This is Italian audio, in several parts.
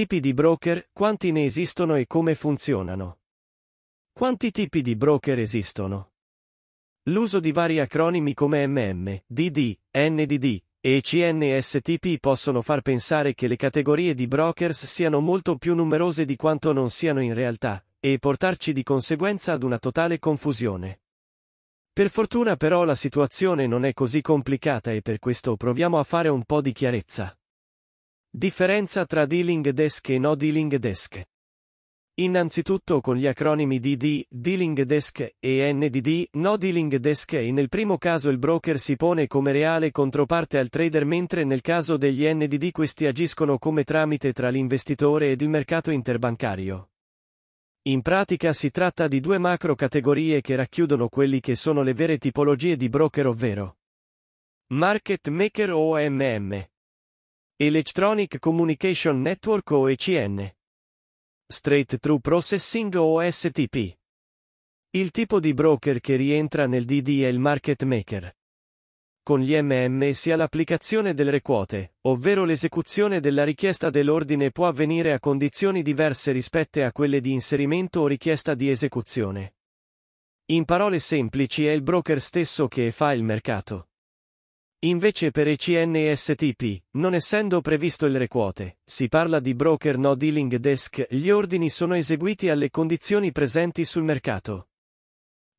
Tipi di broker, quanti ne esistono e come funzionano? Quanti tipi di broker esistono? L'uso di vari acronimi come MM, DD, NDD e CNSTP possono far pensare che le categorie di brokers siano molto più numerose di quanto non siano in realtà, e portarci di conseguenza ad una totale confusione. Per fortuna però la situazione non è così complicata e per questo proviamo a fare un po' di chiarezza. Differenza tra dealing desk e no dealing desk. Innanzitutto con gli acronimi DD, Dealing Desk e NDD, No Dealing Desk e nel primo caso il broker si pone come reale controparte al trader mentre nel caso degli NDD questi agiscono come tramite tra l'investitore ed il mercato interbancario. In pratica si tratta di due macro categorie che racchiudono quelli che sono le vere tipologie di broker ovvero Market Maker o MM Electronic Communication Network o ECN. Straight Through Processing o STP. Il tipo di broker che rientra nel DD è il market maker. Con gli MM si ha l'applicazione delle quote, ovvero l'esecuzione della richiesta dell'ordine può avvenire a condizioni diverse rispetto a quelle di inserimento o richiesta di esecuzione. In parole semplici è il broker stesso che fa il mercato. Invece per ECN e STP, non essendo previsto il requote, si parla di broker no dealing desk, gli ordini sono eseguiti alle condizioni presenti sul mercato.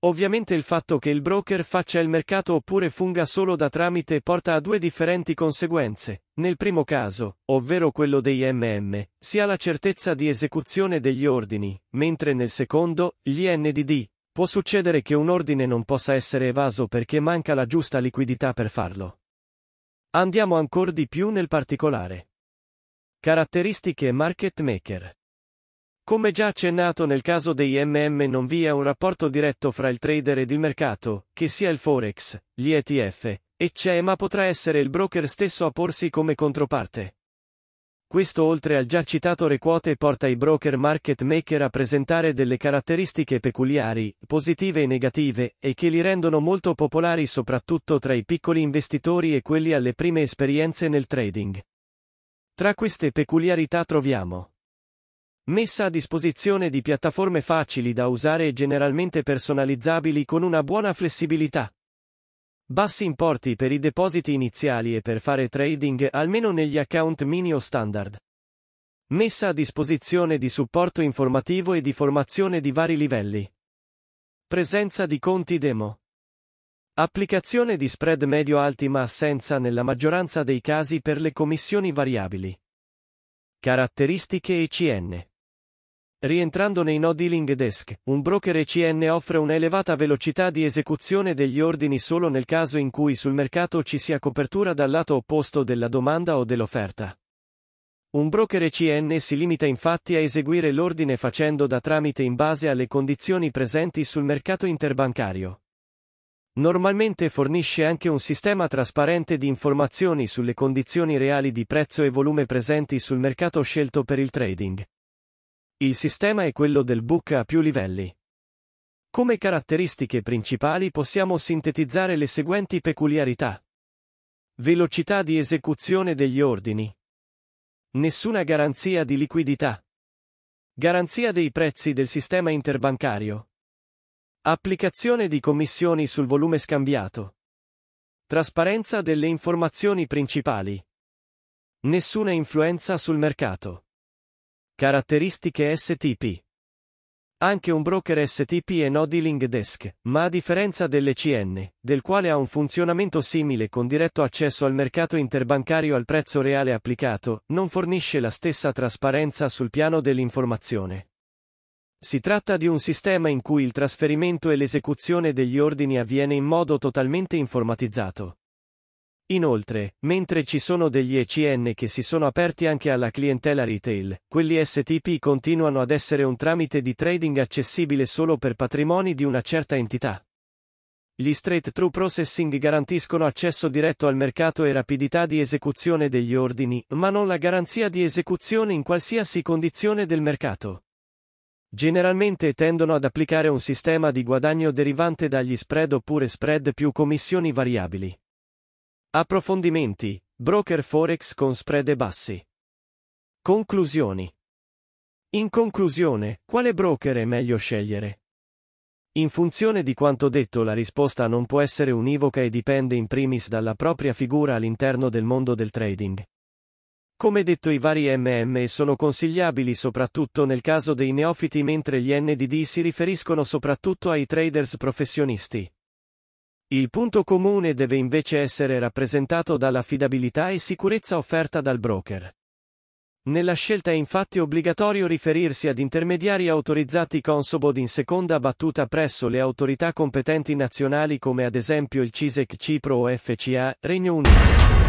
Ovviamente il fatto che il broker faccia il mercato oppure funga solo da tramite porta a due differenti conseguenze. Nel primo caso, ovvero quello dei MM, si ha la certezza di esecuzione degli ordini, mentre nel secondo, gli NDD, Può succedere che un ordine non possa essere evaso perché manca la giusta liquidità per farlo. Andiamo ancora di più nel particolare. Caratteristiche market maker. Come già accennato nel caso dei MM non vi è un rapporto diretto fra il trader ed il mercato, che sia il Forex, gli ETF, e c'è ma potrà essere il broker stesso a porsi come controparte. Questo oltre al già citato requote porta i broker market maker a presentare delle caratteristiche peculiari, positive e negative, e che li rendono molto popolari soprattutto tra i piccoli investitori e quelli alle prime esperienze nel trading. Tra queste peculiarità troviamo Messa a disposizione di piattaforme facili da usare e generalmente personalizzabili con una buona flessibilità. Bassi importi per i depositi iniziali e per fare trading almeno negli account mini o standard. Messa a disposizione di supporto informativo e di formazione di vari livelli. Presenza di conti demo. Applicazione di spread medio-alti ma assenza nella maggioranza dei casi per le commissioni variabili. Caratteristiche ECN. Rientrando nei no dealing desk, un broker ECN offre un'elevata velocità di esecuzione degli ordini solo nel caso in cui sul mercato ci sia copertura dal lato opposto della domanda o dell'offerta. Un broker ECN si limita infatti a eseguire l'ordine facendo da tramite in base alle condizioni presenti sul mercato interbancario. Normalmente fornisce anche un sistema trasparente di informazioni sulle condizioni reali di prezzo e volume presenti sul mercato scelto per il trading. Il sistema è quello del book a più livelli. Come caratteristiche principali possiamo sintetizzare le seguenti peculiarità. Velocità di esecuzione degli ordini. Nessuna garanzia di liquidità. Garanzia dei prezzi del sistema interbancario. Applicazione di commissioni sul volume scambiato. Trasparenza delle informazioni principali. Nessuna influenza sul mercato. Caratteristiche STP. Anche un broker STP è no dealing desk, ma a differenza dell'ECN, del quale ha un funzionamento simile con diretto accesso al mercato interbancario al prezzo reale applicato, non fornisce la stessa trasparenza sul piano dell'informazione. Si tratta di un sistema in cui il trasferimento e l'esecuzione degli ordini avviene in modo totalmente informatizzato. Inoltre, mentre ci sono degli ECN che si sono aperti anche alla clientela retail, quelli STP continuano ad essere un tramite di trading accessibile solo per patrimoni di una certa entità. Gli straight through processing garantiscono accesso diretto al mercato e rapidità di esecuzione degli ordini, ma non la garanzia di esecuzione in qualsiasi condizione del mercato. Generalmente tendono ad applicare un sistema di guadagno derivante dagli spread oppure spread più commissioni variabili. Approfondimenti. Broker Forex con spread bassi. Conclusioni. In conclusione, quale broker è meglio scegliere? In funzione di quanto detto la risposta non può essere univoca e dipende in primis dalla propria figura all'interno del mondo del trading. Come detto i vari MM sono consigliabili soprattutto nel caso dei neofiti mentre gli NDD si riferiscono soprattutto ai traders professionisti. Il punto comune deve invece essere rappresentato dall'affidabilità e sicurezza offerta dal broker. Nella scelta è infatti obbligatorio riferirsi ad intermediari autorizzati Consobod in seconda battuta presso le autorità competenti nazionali come ad esempio il CISEC Cipro o FCA, Regno Unito.